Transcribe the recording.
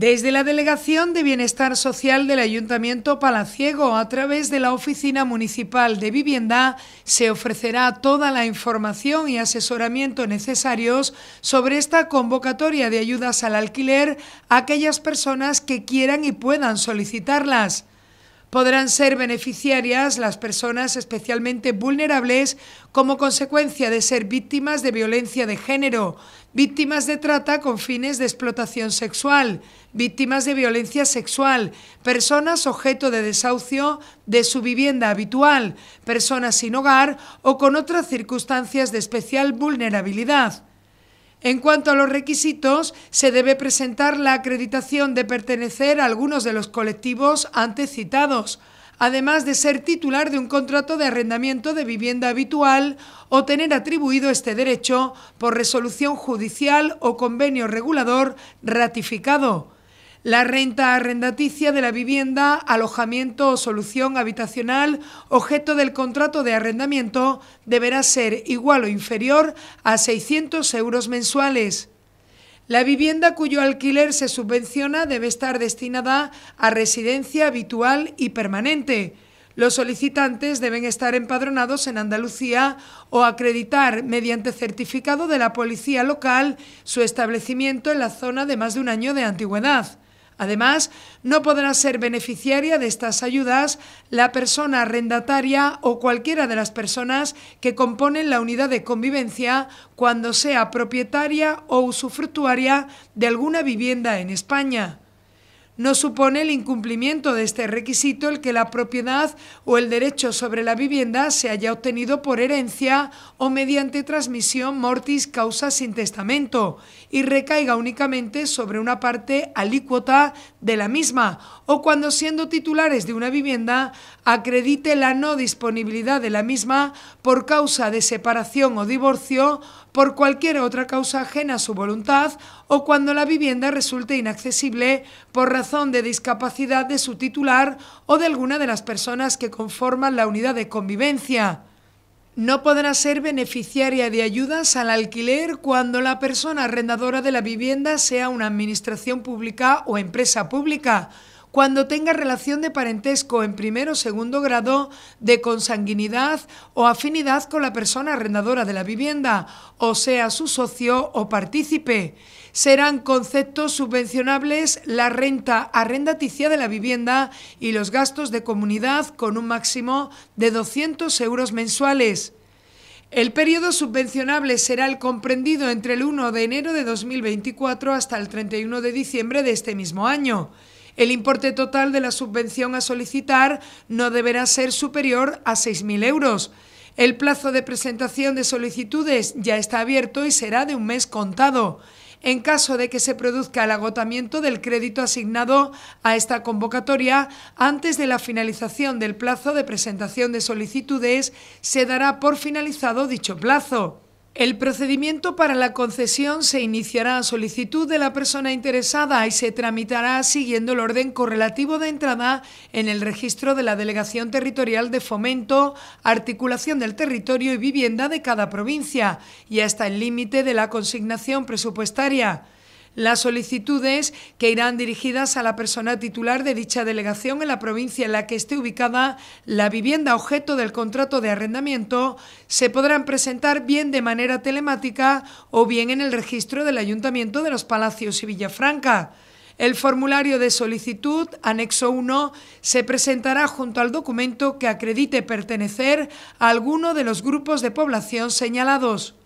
Desde la Delegación de Bienestar Social del Ayuntamiento Palaciego, a través de la Oficina Municipal de Vivienda, se ofrecerá toda la información y asesoramiento necesarios sobre esta convocatoria de ayudas al alquiler a aquellas personas que quieran y puedan solicitarlas podrán ser beneficiarias las personas especialmente vulnerables como consecuencia de ser víctimas de violencia de género, víctimas de trata con fines de explotación sexual, víctimas de violencia sexual, personas objeto de desahucio de su vivienda habitual, personas sin hogar o con otras circunstancias de especial vulnerabilidad. En cuanto a los requisitos, se debe presentar la acreditación de pertenecer a algunos de los colectivos antes citados, además de ser titular de un contrato de arrendamiento de vivienda habitual o tener atribuido este derecho por resolución judicial o convenio regulador ratificado la renta arrendaticia de la vivienda, alojamiento o solución habitacional objeto del contrato de arrendamiento deberá ser igual o inferior a 600 euros mensuales. La vivienda cuyo alquiler se subvenciona debe estar destinada a residencia habitual y permanente. Los solicitantes deben estar empadronados en Andalucía o acreditar mediante certificado de la policía local su establecimiento en la zona de más de un año de antigüedad. Además, no podrá ser beneficiaria de estas ayudas la persona arrendataria o cualquiera de las personas que componen la unidad de convivencia cuando sea propietaria o usufructuaria de alguna vivienda en España. No supone el incumplimiento de este requisito el que la propiedad o el derecho sobre la vivienda se haya obtenido por herencia o mediante transmisión mortis causa sin testamento y recaiga únicamente sobre una parte alícuota de la misma o cuando siendo titulares de una vivienda acredite la no disponibilidad de la misma por causa de separación o divorcio por cualquier otra causa ajena a su voluntad o cuando la vivienda resulte inaccesible por razón de discapacidad de su titular o de alguna de las personas que conforman la unidad de convivencia. No podrá ser beneficiaria de ayudas al alquiler cuando la persona arrendadora de la vivienda sea una administración pública o empresa pública cuando tenga relación de parentesco en primero o segundo grado, de consanguinidad o afinidad con la persona arrendadora de la vivienda, o sea, su socio o partícipe. Serán conceptos subvencionables la renta arrendaticia de la vivienda y los gastos de comunidad con un máximo de 200 euros mensuales. El periodo subvencionable será el comprendido entre el 1 de enero de 2024 hasta el 31 de diciembre de este mismo año. El importe total de la subvención a solicitar no deberá ser superior a 6.000 euros. El plazo de presentación de solicitudes ya está abierto y será de un mes contado. En caso de que se produzca el agotamiento del crédito asignado a esta convocatoria, antes de la finalización del plazo de presentación de solicitudes, se dará por finalizado dicho plazo. El procedimiento para la concesión se iniciará a solicitud de la persona interesada y se tramitará siguiendo el orden correlativo de entrada en el registro de la Delegación Territorial de Fomento, Articulación del Territorio y Vivienda de cada provincia y hasta el límite de la consignación presupuestaria las solicitudes que irán dirigidas a la persona titular de dicha delegación en la provincia en la que esté ubicada la vivienda objeto del contrato de arrendamiento se podrán presentar bien de manera telemática o bien en el registro del Ayuntamiento de los Palacios y Villafranca. El formulario de solicitud, anexo 1, se presentará junto al documento que acredite pertenecer a alguno de los grupos de población señalados.